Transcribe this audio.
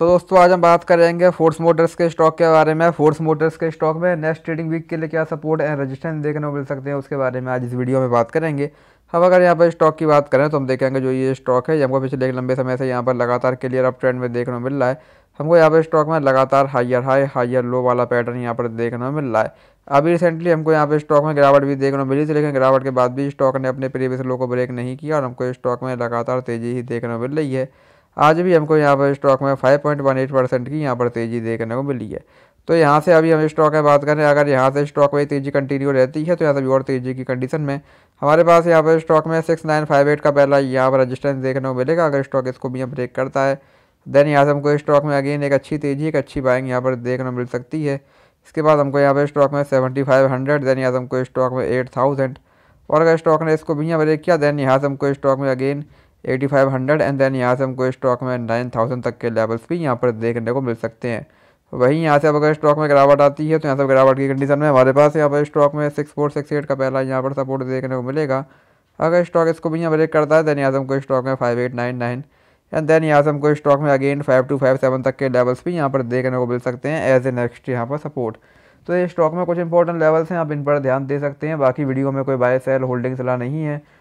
तो दोस्तों आज हम बात करेंगे फोर्स मोटर्स के स्टॉक के बारे में फोर्स मोटर्स के स्टॉक में नेक्स्ट ट्रेडिंग वीक के लिए क्या सपोर्ट एंड रेजिस्टेंस देखने को मिल सकते हैं उसके बारे में आज इस वीडियो में बात करेंगे हम अगर यहाँ पर स्टॉक की बात करें तो हम देखेंगे जो ये स्टॉक है हमको पिछले एक लंबे समय से यहाँ पर लगातार क्लियर अप ट्रेंड में देखने को मिल रहा है हमको यहाँ पर स्टॉक में लगातार हाइयर हाई हाइयर लो वाला पैटर्न यहाँ पर देखने को मिल रहा है अभी रिसेंटली हमको यहाँ पर स्टॉक में गिरावट भी देखने को मिली थी लेकिन गिरावट के बाद भी स्टॉक ने अपने प्रीवियस लो को ब्रेक नहीं किया और हमको स्टॉक में लगातार तेज़ी ही देखने को मिल रही है आज भी हमको यहाँ पर स्टॉक में 5.18 परसेंट की यहाँ पर तेज़ी देखने को मिली है तो यहाँ से अभी हम स्टॉक में बात करें अगर यहाँ से स्टॉक में तेज़ी कंटिन्यू रहती है तो यहाँ से भी और तेज़ी की कंडीशन में हमारे पास यहाँ पर स्टॉक में सिक्स नाइन फाइव एट का पहला यहाँ पर रजिस्टेंस देखने को मिलेगा अगर स्टॉक इसको भी ब्रेक करता है देन यहाँ से हमको स्टॉक में अगेन एक अच्छी तेज़ी एक अच्छी बाइंग यहाँ पर देखने को मिल सकती है इसके बाद हमको यहाँ पर स्टॉक में सेवेंटी फाइव हंड्रेड देन यहाँ से हमको स्टॉक में एट थाउजेंड और अगर स्टॉक ने इसको भी यहाँ ब्रेक किया देन यहाँ से हमको स्टॉक में again five hundred and then यहाँ से हमको स्टॉक में नाइन थाउजेंड तक के लेवल्स भी यहाँ पर देखने को मिल सकते हैं वहीं यहाँ से अब अगर स्टॉक में गिरावट आती है तो यहाँ से गिरावट की कंडीशन में हमारे पास यहाँ पर स्टॉक में सिक्स फोर सिक्स एट का पहला यहाँ पर सपोर्ट देखने को मिलेगा अगर स्टॉक इसको भी यहाँ ब्रेक करता है देन यहाँ से हमको स्टॉक में five eight nine nine and then यहाँ से हमको स्टॉक में again five two five seven तक के लेवल्स भी यहाँ पर देखने को मिल सकते हैं एज ए नेक्स्ट यहाँ पर सपोर्ट तो ये स्टॉक में कुछ इंपॉर्टेंट लेवल्स हैं आप इन पर ध्यान दे सकते हैं बाकी वीडियो में कोई बाय सेल होल्डिंग सलाह नहीं है